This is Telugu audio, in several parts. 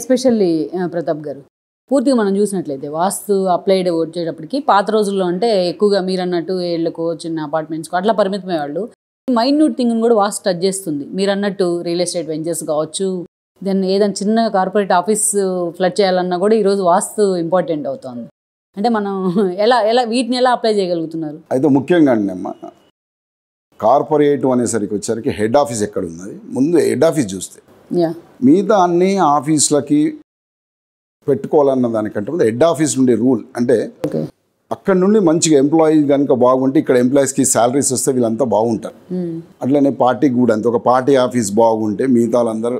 ఎస్పెషల్లీ ప్రతాప్ గారు పూర్తిగా మనం చూసినట్లయితే వాస్తు అప్లైడ్ వచ్చేటప్పటికి పాత రోజుల్లో అంటే ఎక్కువగా మీరు అన్నట్టు ఏళ్ళకో చిన్న అపార్ట్మెంట్స్కో అట్లా పరిమితమే వాళ్ళు మైన్యూట్ థింగ్ని కూడా వాస్తు టచ్ చేస్తుంది మీరు అన్నట్టు రియల్ ఎస్టేట్ వెంచర్స్ కావచ్చు దెన్ ఏదైనా చిన్న కార్పొరేట్ ఆఫీస్ ఫ్లడ్ చేయాలన్నా కూడా ఈరోజు వాస్తు ఇంపార్టెంట్ అవుతుంది అంటే మనం ఎలా ఎలా వీటిని ఎలా అప్లై చేయగలుగుతున్నారు అయితే ముఖ్యంగా అండి అమ్మ కార్పొరేట్ అనేసరికి వచ్చేసరికి హెడ్ ఆఫీస్ ఎక్కడ ఉన్నది ముందు హెడ్ ఆఫీస్ చూస్తే మిగతా అన్ని ఆఫీసులకి పెట్టుకోవాలన్న దానికంటే హెడ్ ఆఫీస్ నుండి రూల్ అంటే అక్కడ నుండి మంచిగా ఎంప్లాయీ కనుక బాగుంటే ఇక్కడ ఎంప్లాయీస్కి శాలరీస్ వస్తే వీళ్ళంతా బాగుంటారు hmm. అట్లనే పార్టీకి కూడా అంతే ఒక పార్టీ ఆఫీస్ బాగుంటే మిగతా వాళ్ళందరూ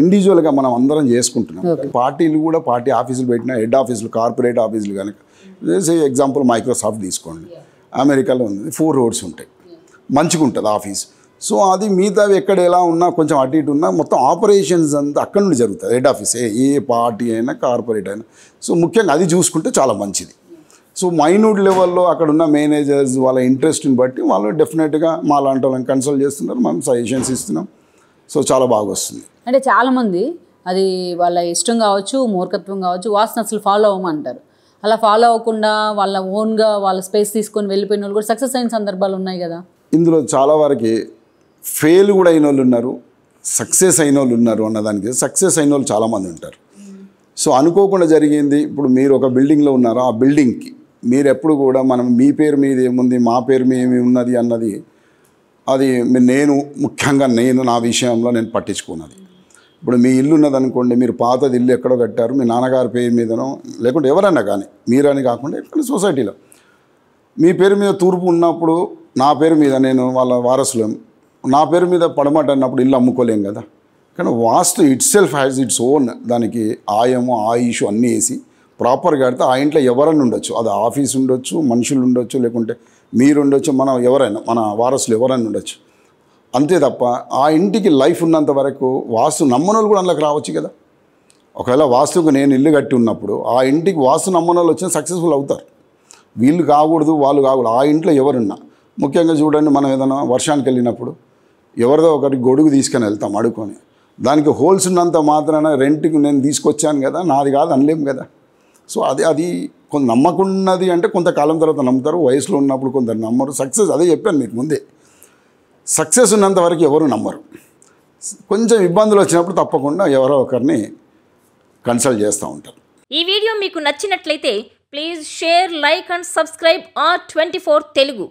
ఇండివిజువల్గా మనం అందరం చేసుకుంటున్నాం పార్టీలు కూడా పార్టీ ఆఫీసులు పెట్టిన హెడ్ ఆఫీసులు కార్పొరేట్ ఆఫీసులు కనుక ఎగ్జాంపుల్ మైక్రోసాఫ్ట్ తీసుకోండి అమెరికాలో ఉంది ఫోర్ రోడ్స్ ఉంటాయి మంచిగా ఉంటుంది ఆఫీస్ సో అది మిగతావి ఎక్కడ ఎలా ఉన్నా కొంచెం అటు ఇటు ఉన్నా మొత్తం ఆపరేషన్స్ అంతా అక్కడ నుండి జరుగుతుంది హెడ్ ఆఫీస్ ఏ ఏ పార్టీ అయినా కార్పొరేట్ అయినా సో ముఖ్యంగా అది చూసుకుంటే చాలా మంచిది సో మైనూట్ లెవెల్లో అక్కడ ఉన్న మేనేజర్స్ వాళ్ళ ఇంట్రెస్ట్ని బట్టి వాళ్ళు డెఫినెట్గా మా లాంటి వాళ్ళని కన్సల్ట్ చేస్తున్నారు మనం సజెషన్స్ ఇస్తున్నాం సో చాలా బాగా వస్తుంది అంటే చాలామంది అది వాళ్ళ ఇష్టం కావచ్చు మూర్ఖత్వం కావచ్చు వాసన అసలు ఫాలో అవ్వమంటారు అలా ఫాలో అవ్వకుండా వాళ్ళ ఓన్గా వాళ్ళ స్పేస్ తీసుకొని వెళ్ళిపోయిన వాళ్ళు కూడా సక్సెస్ అయిన సందర్భాలు ఉన్నాయి కదా ఇందులో చాలా వరకు ఫెయిల్ కూడా అయిన వాళ్ళు ఉన్నారు సక్సెస్ అయిన వాళ్ళు ఉన్నారు అన్నదానికి సక్సెస్ అయిన వాళ్ళు చాలామంది ఉంటారు సో అనుకోకుండా జరిగింది ఇప్పుడు మీరు ఒక బిల్డింగ్లో ఉన్నారు ఆ బిల్డింగ్కి మీరు ఎప్పుడు కూడా మనం మీ పేరు మీద ఏముంది మా పేరు మీద ఏమి ఉన్నది అన్నది అది నేను ముఖ్యంగా నేను నా విషయంలో నేను పట్టించుకున్నది ఇప్పుడు మీ ఇల్లు ఉన్నదనుకోండి మీరు పాతది ఇల్లు ఎక్కడో కట్టారు మీ నాన్నగారి పేరు మీదనో లేకుంటే ఎవరన్నా కానీ మీరని కాకుండా ఎక్కడ సొసైటీలో మీ పేరు మీద తూర్పు ఉన్నప్పుడు నా పేరు మీద నేను వాళ్ళ వారసులం నా పేరు మీద పడమాట అన్నప్పుడు ఇల్లు అమ్ముకోలేం కదా కానీ vastu itself has its own దానికి ఆయము ఇష్యూ అన్నీ వేసి ప్రాపర్గా కడితే ఆ ఇంట్లో ఎవరైనా ఉండొచ్చు అది ఆఫీస్ ఉండొచ్చు మనుషులు ఉండొచ్చు లేకుంటే మీరు ఉండొచ్చు మన ఎవరైనా మన వారసులు ఎవరైనా ఉండొచ్చు అంతే తప్ప ఆ ఇంటికి లైఫ్ ఉన్నంత వరకు వాస్తు నమ్మనోళ్ళు కూడా అందులోకి రావచ్చు కదా ఒకవేళ వాస్తుకు నేను ఇల్లు కట్టి ఉన్నప్పుడు ఆ ఇంటికి వాస్తు నమ్మనోళ్ళు వచ్చిన సక్సెస్ఫుల్ అవుతారు వీళ్ళు కాకూడదు వాళ్ళు కాకూడదు ఆ ఇంట్లో ఎవరున్నా ముఖ్యంగా చూడండి మనం ఏదైనా వర్షానికి వెళ్ళినప్పుడు ఎవరిదో ఒకటి గొడుగు తీసుకొని వెళ్తాం అడుకొని దానికి హోల్స్ ఉన్నంత మాత్రాన రెంట్కి నేను తీసుకొచ్చాను కదా నాది కాదు అనలేము కదా సో అది అది కొంత నమ్మకున్నది అంటే కొంతకాలం తర్వాత నమ్ముతారు వయసులో ఉన్నప్పుడు కొందరు నమ్మరు సక్సెస్ అదే చెప్పాను మీకు ముందే సక్సెస్ ఉన్నంత వరకు ఎవరు నమ్మరు కొంచెం ఇబ్బందులు వచ్చినప్పుడు తప్పకుండా ఎవరో ఒకరిని కన్సల్ట్ చేస్తూ ఉంటారు ఈ వీడియో మీకు నచ్చినట్లయితే please share like and subscribe R twenty four Telugu